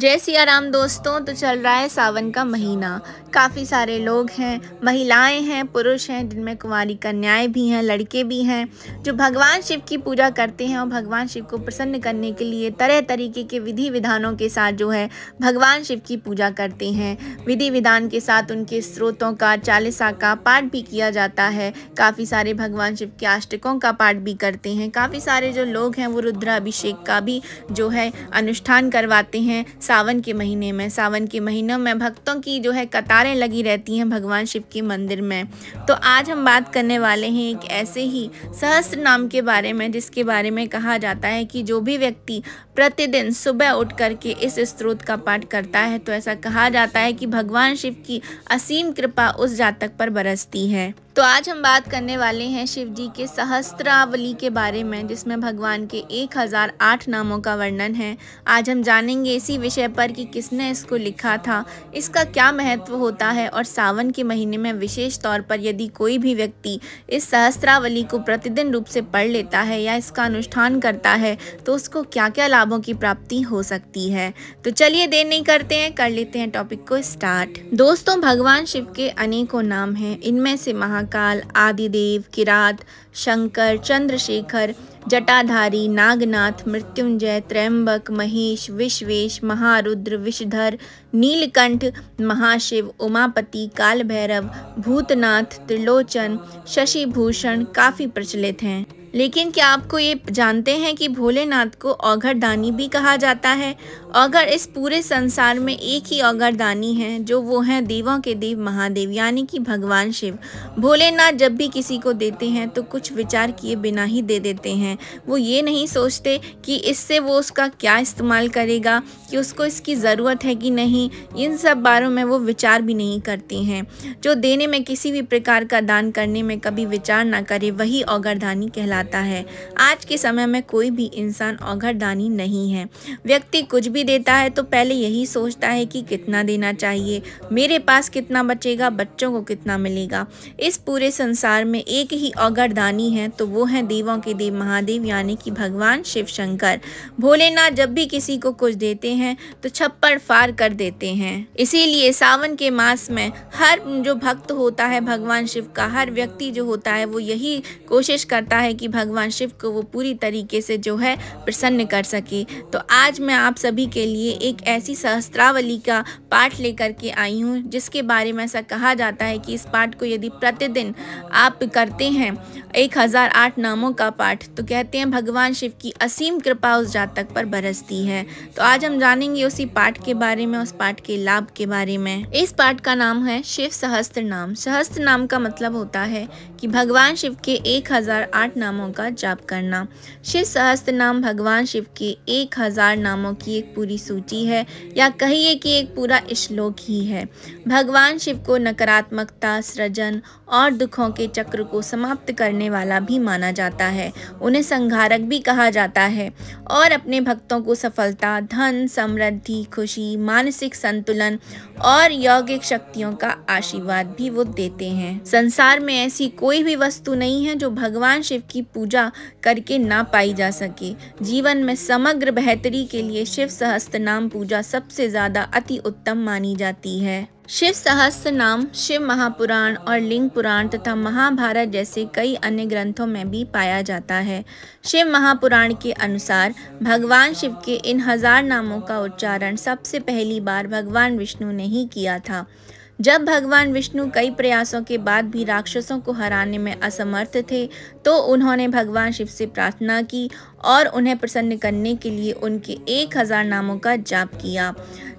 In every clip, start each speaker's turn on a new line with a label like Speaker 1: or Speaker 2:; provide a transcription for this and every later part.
Speaker 1: जय सिया राम दोस्तों तो चल रहा है सावन का महीना काफ़ी सारे लोग हैं महिलाएं हैं पुरुष हैं जिनमें कुंवारी कन्याएं भी हैं लड़के भी हैं जो भगवान शिव की पूजा करते हैं और भगवान शिव को प्रसन्न करने के लिए तरह तरीके के विधि विधानों के साथ जो है भगवान शिव की पूजा करते हैं विधि विधान के साथ उनके स्रोतों का चालीसा का पाठ भी किया जाता है काफ़ी सारे भगवान शिव के अष्टकों का पाठ भी करते हैं काफ़ी सारे जो लोग हैं वो रुद्राभिषेक का भी जो है अनुष्ठान करवाते हैं सावन के महीने में सावन के महीनों में भक्तों की जो है कतारें लगी रहती हैं भगवान शिव के मंदिर में तो आज हम बात करने वाले हैं एक ऐसे ही सहस्त्र नाम के बारे में जिसके बारे में कहा जाता है कि जो भी व्यक्ति प्रतिदिन सुबह उठ करके इस स्त्रोत का पाठ करता है तो ऐसा कहा जाता है कि भगवान शिव की असीम कृपा उस जातक पर बरसती है तो आज हम बात करने वाले हैं शिव जी के सहस्त्रावली के बारे में जिसमें भगवान के 1008 नामों का वर्णन है आज हम जानेंगे इसी विषय पर कि किसने इसको लिखा था इसका क्या महत्व होता है और सावन के महीने में विशेष तौर पर यदि कोई भी व्यक्ति इस सहस्त्रावली को प्रतिदिन रूप से पढ़ लेता है या इसका अनुष्ठान करता है तो उसको क्या क्या लाभों की प्राप्ति हो सकती है तो चलिए देर नहीं करते हैं कर लेते हैं टॉपिक को स्टार्ट दोस्तों भगवान शिव के अनेकों नाम हैं इनमें से महा महाकाल आदिदेव किरात शंकर चंद्रशेखर जटाधारी नागनाथ मृत्युंजय त्रयंबक महेश विश्वेश महारुद्र विषधर नीलकंठ महाशिव उमापति काल भैरव भूतनाथ त्रिलोचन शशिभूषण काफ़ी प्रचलित हैं लेकिन क्या आपको ये जानते हैं कि भोलेनाथ को औघर दानी भी कहा जाता है अगर इस पूरे संसार में एक ही अगरदानी है जो वो है देवों के देव महादेव यानी कि भगवान शिव भोलेनाथ जब भी किसी को देते हैं तो कुछ विचार किए बिना ही दे देते हैं वो ये नहीं सोचते कि इससे वो उसका क्या इस्तेमाल करेगा कि उसको इसकी ज़रूरत है कि नहीं इन सब बारों में वो विचार भी नहीं करते हैं जो देने में किसी भी प्रकार का दान करने में कभी विचार ना करे वही औगरदानी कहलाता है आज के समय में कोई भी इंसान दानी नहीं है व्यक्ति कुछ भी भी देता है तो पहले यही सोचता है कि कितना देना चाहिए मेरे पास कितना बचेगा बच्चों को कितना मिलेगा इस पूरे संसार में एक ही अगरदानी है तो वो है देवों के देव महादेव यानी कि भगवान शिव शंकर भोलेनाथ जब भी किसी को कुछ देते हैं तो छप्पड़ फार कर देते हैं इसीलिए सावन के मास में हर जो भक्त होता है भगवान शिव का हर व्यक्ति जो होता है वो यही कोशिश करता है कि भगवान शिव को वो पूरी तरीके से जो है प्रसन्न कर सके तो आज मैं आप सभी के लिए एक ऐसी सहस्त्रावली का पाठ लेकर के आई हूँ जिसके बारे में ऐसा कहा जाता है कि इस पाठ को यदि प्रतिदिन आप करते हैं एक हज़ार आठ नामों का पाठ तो कहते हैं भगवान शिव की असीम कृपा उस जातक पर बरसती है तो आज हम जानेंगे उसी पाठ के बारे में उस पाठ के लाभ के बारे में इस पाठ का नाम है शिव सहस्त्र नाम सहस्त्र नाम का मतलब होता है कि भगवान शिव के 1008 नामों का जाप करना शिव सहस्त्र नाम भगवान शिव के 1000 नामों की एक पूरी सूची है या कहिए कि एक पूरा श्लोक ही है भगवान शिव को नकारात्मकता सृजन और दुखों के चक्र को समाप्त करने वाला भी माना जाता है उन्हें संघारक भी कहा जाता है और अपने भक्तों को सफलता धन समृद्धि खुशी मानसिक संतुलन और यौगिक शक्तियों का आशीर्वाद भी वो देते हैं संसार में ऐसी कोई कोई भी वस्तु नहीं है जो भगवान शिव की पूजा करके ना पाई जा सके जीवन में समग्र बेहतरी के लिए शिव सहस्त्र नाम पूजा सबसे ज़्यादा अति उत्तम मानी जाती है शिव सहस्त्र नाम शिव महापुराण और लिंग पुराण तथा महाभारत जैसे कई अन्य ग्रंथों में भी पाया जाता है शिव महापुराण के अनुसार भगवान शिव के इन हजार नामों का उच्चारण सबसे पहली बार भगवान विष्णु ने ही किया था जब भगवान विष्णु कई प्रयासों के बाद भी राक्षसों को हराने में असमर्थ थे तो उन्होंने भगवान शिव से प्रार्थना की और उन्हें प्रसन्न करने के लिए उनके एक हजार नामों का जाप किया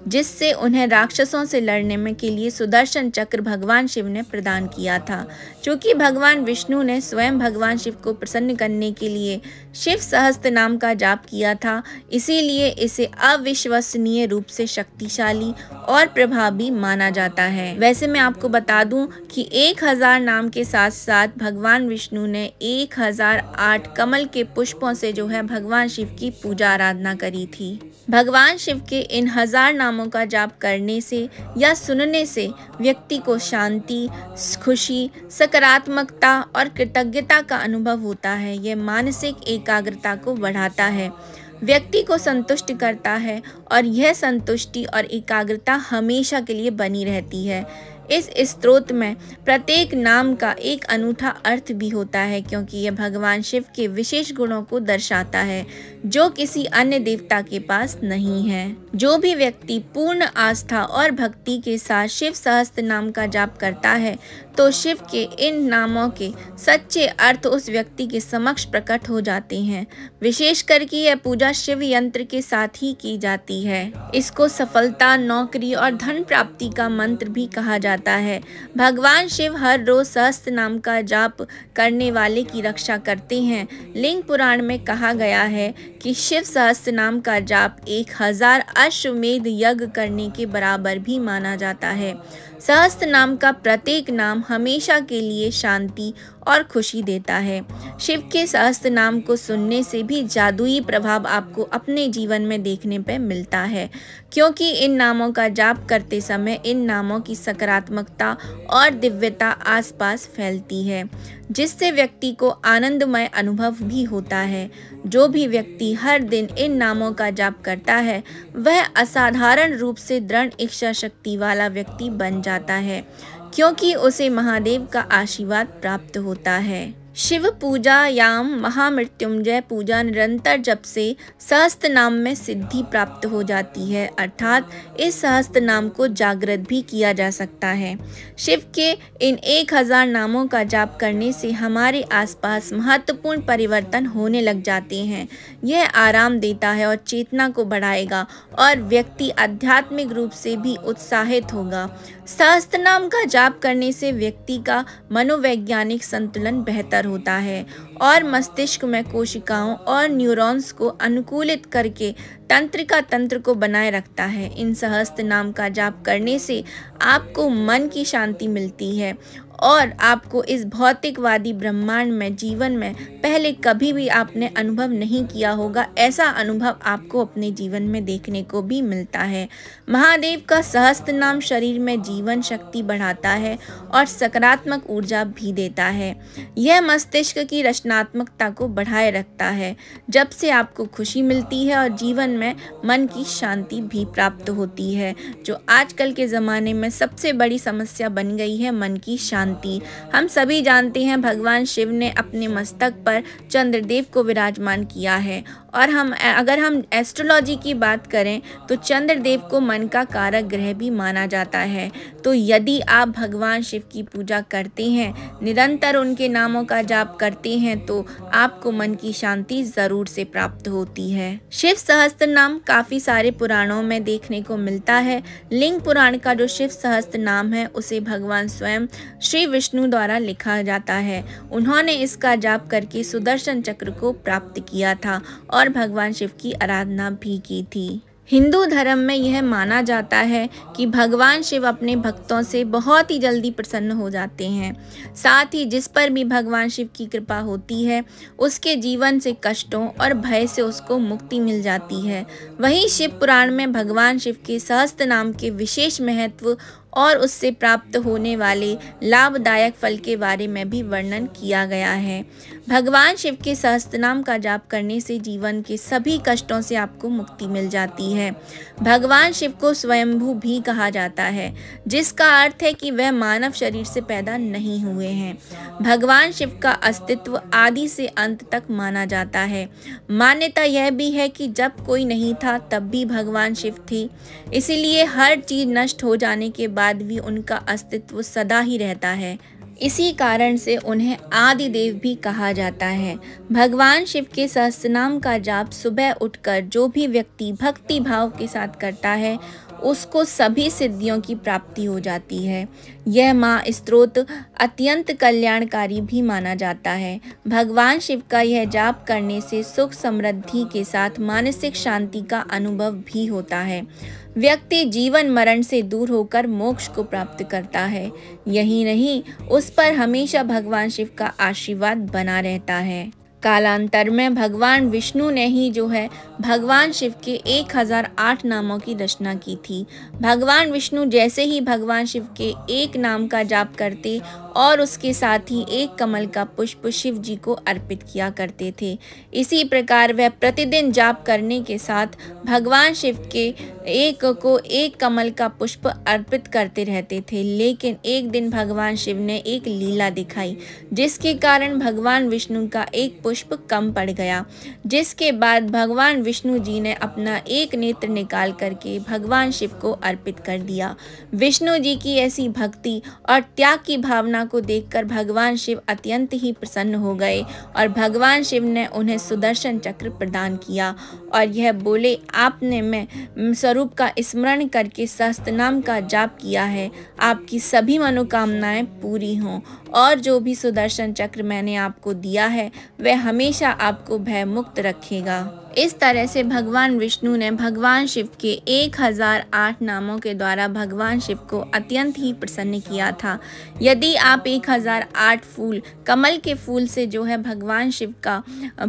Speaker 1: जिससे उन्हें राक्षसों से लड़ने में के लिए सुदर्शन चक्र भगवान शिव ने प्रदान किया था चूँकि भगवान विष्णु ने स्वयं भगवान शिव को प्रसन्न करने के लिए शिव सहस्त्र नाम का जाप किया था इसीलिए इसे अविश्वसनीय रूप से शक्तिशाली और प्रभावी माना जाता है वैसे मैं आपको बता दूं कि एक हजार नाम के साथ साथ भगवान विष्णु ने एक हजार आठ कमल के पुष्पों से जो है भगवान शिव की पूजा आराधना करी थी भगवान शिव के इन हजार नामों का जाप करने से या सुनने से व्यक्ति को शांति खुशी सकारात्मकता और कृतज्ञता का अनुभव होता है यह मानसिक एकाग्रता को बढ़ाता है व्यक्ति को संतुष्ट करता है और यह संतुष्टि और एकाग्रता हमेशा के लिए बनी रहती है इस स्त्रोत में प्रत्येक नाम का एक अनूठा अर्थ भी होता है क्योंकि यह भगवान शिव के विशेष गुणों को दर्शाता है जो किसी अन्य देवता के पास नहीं है जो भी व्यक्ति पूर्ण आस्था और भक्ति के साथ शिव सहस्त्र नाम का जाप करता है तो शिव के इन नामों के सच्चे अर्थ उस व्यक्ति के समक्ष प्रकट हो जाते हैं विशेष करके यह पूजा शिव यंत्र के साथ ही की जाती है इसको सफलता नौकरी और धन प्राप्ति का मंत्र भी कहा जाता जाता है भगवान शिव हर रोज सहस्त्र नाम का जाप करने वाले की रक्षा करते हैं लिंग पुराण में कहा गया है कि शिव सहस्त्र नाम का जाप एक हजार अश्वमेध यज्ञ करने के बराबर भी माना जाता है सहस्त्र नाम का प्रत्येक नाम हमेशा के लिए शांति और खुशी देता है शिव के सहस्त्र नाम को सुनने से भी जादुई प्रभाव आपको अपने जीवन में देखने पर मिलता है क्योंकि इन नामों का जाप करते समय इन नामों की सकारात्मकता और दिव्यता आसपास फैलती है जिससे व्यक्ति को आनंदमय अनुभव भी होता है जो भी व्यक्ति हर दिन इन नामों का जाप करता है वह असाधारण रूप से दृढ़ इच्छा शक्ति वाला व्यक्ति बन जाता है क्योंकि उसे महादेव का आशीर्वाद प्राप्त होता है शिव पूजा याम महामृत्युंजय पूजा निरंतर जप से सहस्त्र नाम में सिद्धि प्राप्त हो जाती है अर्थात इस सहस्त्र नाम को जागृत भी किया जा सकता है शिव के इन एक हजार नामों का जाप करने से हमारे आसपास महत्वपूर्ण परिवर्तन होने लग जाते हैं यह आराम देता है और चेतना को बढ़ाएगा और व्यक्ति आध्यात्मिक रूप से भी उत्साहित होगा सहस्त्र नाम का जाप करने से व्यक्ति का मनोवैज्ञानिक संतुलन बेहतर होता है और मस्तिष्क में कोशिकाओं और न्यूरॉन्स को अनुकूलित करके तंत्र का तंत्र को बनाए रखता है इन सहस्त्र नाम का जाप करने से आपको मन की शांति मिलती है और आपको इस भौतिकवादी ब्रह्मांड में जीवन में पहले कभी भी आपने अनुभव नहीं किया होगा ऐसा अनुभव आपको अपने जीवन में देखने को भी मिलता है महादेव का सहस्त नाम शरीर में जीवन शक्ति बढ़ाता है और सकारात्मक ऊर्जा भी देता है यह मस्तिष्क की रचनात्मकता को बढ़ाए रखता है जब से आपको खुशी मिलती है और जीवन में मन की शांति भी प्राप्त होती है जो आजकल के ज़माने में सबसे बड़ी समस्या बन गई है मन की शांति शांति हम सभी जानते हैं भगवान शिव ने अपने मस्तक पर चंद्रदेव को विराजमान किया है और हम अगर हम एस्ट्रोलॉजी की बात करें तो चंद्रदेव को मन का कारक ग्रह भी माना जाता है तो यदि आप भगवान शिव की पूजा करते हैं निरंतर उनके नामों का जाप करते हैं तो आपको मन की शांति ज़रूर से प्राप्त होती है शिव सहस्त्र नाम काफ़ी सारे पुराणों में देखने को मिलता है लिंग पुराण का जो शिव सहस्त्र नाम है उसे भगवान स्वयं श्री विष्णु द्वारा लिखा जाता है उन्होंने इसका जाप करके सुदर्शन चक्र को प्राप्त किया था और भगवान शिव की आराधना भी की थी हिंदू धर्म में यह माना जाता है कि भगवान शिव अपने भक्तों से बहुत ही जल्दी प्रसन्न हो जाते हैं साथ ही जिस पर भी भगवान शिव की कृपा होती है उसके जीवन से कष्टों और भय से उसको मुक्ति मिल जाती है वहीं शिव पुराण में भगवान शिव के सहस्त्र नाम के विशेष महत्व और उससे प्राप्त होने वाले लाभदायक फल के बारे में भी वर्णन किया गया है भगवान शिव के सहस्त्रनाम का जाप करने से जीवन के सभी कष्टों से आपको मुक्ति मिल जाती है भगवान शिव को स्वयंभू भी कहा जाता है जिसका अर्थ है कि वह मानव शरीर से पैदा नहीं हुए हैं भगवान शिव का अस्तित्व आदि से अंत तक माना जाता है मान्यता यह भी है कि जब कोई नहीं था तब भी भगवान शिव थी इसीलिए हर चीज़ नष्ट हो जाने के बाद बाद भी उनका अस्तित्व सदा ही रहता है इसी कारण से उन्हें आदिदेव भी कहा जाता है भगवान शिव के सहस्रनाम का जाप सुबह उठकर जो भी व्यक्ति भक्ति भाव के साथ करता है उसको सभी सिद्धियों की प्राप्ति हो जाती है यह माँ स्त्रोत अत्यंत कल्याणकारी भी माना जाता है भगवान शिव का यह जाप करने से सुख समृद्धि के साथ मानसिक शांति का अनुभव भी होता है व्यक्ति जीवन मरण से दूर होकर मोक्ष को प्राप्त करता है यही नहीं उस पर हमेशा भगवान शिव का आशीर्वाद बना रहता है कालांतर में भगवान विष्णु ने ही जो है भगवान शिव के 1008 नामों की रचना की थी भगवान विष्णु जैसे ही भगवान शिव के एक नाम का जाप करते और उसके साथ ही एक कमल का पुष्प शिव जी को अर्पित किया करते थे इसी प्रकार वह प्रतिदिन जाप करने के साथ भगवान शिव के एक को एक कमल का पुष्प अर्पित करते रहते थे लेकिन एक दिन भगवान शिव ने एक लीला दिखाई जिसके कारण भगवान विष्णु का एक पुष्प कम पड़ गया जिसके बाद भगवान विष्णु जी ने अपना एक नेत्र निकाल करके भगवान शिव को अर्पित कर दिया विष्णु जी की ऐसी भक्ति और त्याग की भावना कन्या को देखकर भगवान शिव अत्यंत ही प्रसन्न हो गए और भगवान शिव ने उन्हें सुदर्शन चक्र प्रदान किया और यह बोले आपने मैं स्वरूप का स्मरण करके सहस्त्र नाम का जाप किया है आपकी सभी मनोकामनाएं पूरी हों और जो भी सुदर्शन चक्र मैंने आपको दिया है वह हमेशा आपको भय मुक्त रखेगा इस तरह से भगवान विष्णु ने भगवान शिव के 1008 नामों के द्वारा भगवान शिव को अत्यंत ही प्रसन्न किया था यदि आप 1008 फूल कमल के फूल से जो है भगवान शिव का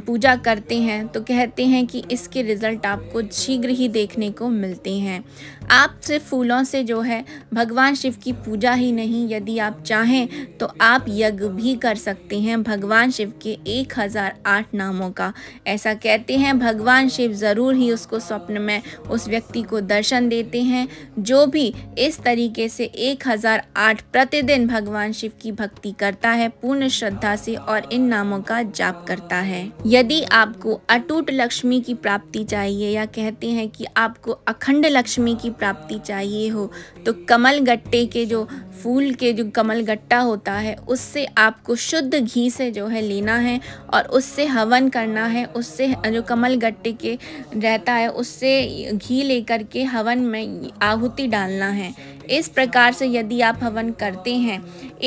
Speaker 1: पूजा करते हैं तो कहते हैं कि इसके रिज़ल्ट आपको शीघ्र ही देखने को मिलते हैं आप सिर्फ फूलों से जो है भगवान शिव की पूजा ही नहीं यदि आप चाहें तो आप आप यज्ञ भी कर सकते हैं भगवान शिव के 1008 नामों का ऐसा कहते हैं भगवान शिव ज़रूर ही उसको स्वप्न में उस व्यक्ति को दर्शन देते हैं जो भी इस तरीके से 1008 प्रतिदिन भगवान शिव की भक्ति करता है पूर्ण श्रद्धा से और इन नामों का जाप करता है यदि आपको अटूट लक्ष्मी की प्राप्ति चाहिए या कहते हैं कि आपको अखंड लक्ष्मी की प्राप्ति चाहिए हो तो कमल गट्टे के जो फूल के जो कमल गट्टा होता है उससे आपको शुद्ध घी से जो है लेना है और उससे हवन करना है उससे जो कमल गट्टे के रहता है उससे घी लेकर के हवन में आहुति डालना है इस प्रकार से यदि आप हवन करते हैं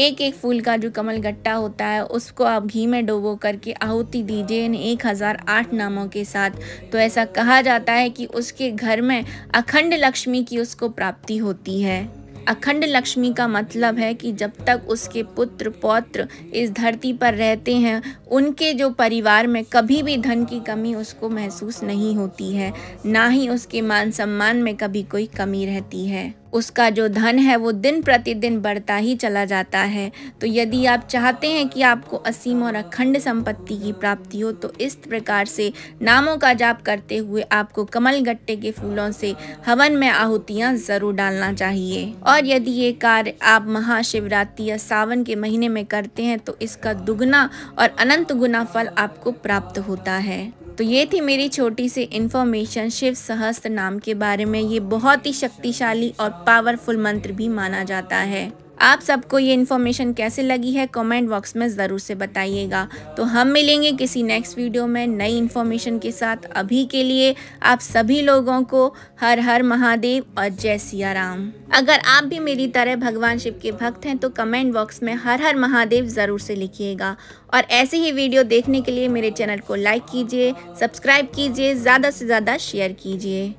Speaker 1: एक एक फूल का जो कमल गट्टा होता है उसको आप घी में डुबो करके आहुति दीजिए इन एक हज़ार आठ नामों के साथ तो ऐसा कहा जाता है कि उसके घर में अखंड लक्ष्मी की उसको प्राप्ति होती है अखंड लक्ष्मी का मतलब है कि जब तक उसके पुत्र पौत्र इस धरती पर रहते हैं उनके जो परिवार में कभी भी धन की कमी उसको महसूस नहीं होती है ना ही उसके मान सम्मान में कभी कोई कमी रहती है उसका जो धन है वो दिन प्रतिदिन बढ़ता ही चला जाता है तो यदि आप चाहते हैं कि आपको असीम और अखंड संपत्ति की प्राप्ति हो तो इस प्रकार से नामों का जाप करते हुए आपको कमल गट्टे के फूलों से हवन में आहुतियाँ ज़रूर डालना चाहिए और यदि ये कार्य आप महाशिवरात्रि या सावन के महीने में करते हैं तो इसका दुगना और अनंत गुना फल आपको प्राप्त होता है तो ये थी मेरी छोटी सी इन्फॉर्मेशन शिव सहस्त्र नाम के बारे में ये बहुत ही शक्तिशाली और पावरफुल मंत्र भी माना जाता है आप सबको ये इन्फॉर्मेशन कैसे लगी है कमेंट बॉक्स में ज़रूर से बताइएगा तो हम मिलेंगे किसी नेक्स्ट वीडियो में नई इन्फॉर्मेशन के साथ अभी के लिए आप सभी लोगों को हर हर महादेव और जय सिया राम अगर आप भी मेरी तरह भगवान शिव के भक्त हैं तो कमेंट बॉक्स में हर हर महादेव ज़रूर से लिखिएगा और ऐसे ही वीडियो देखने के लिए मेरे चैनल को लाइक कीजिए सब्सक्राइब कीजिए ज़्यादा से ज़्यादा शेयर कीजिए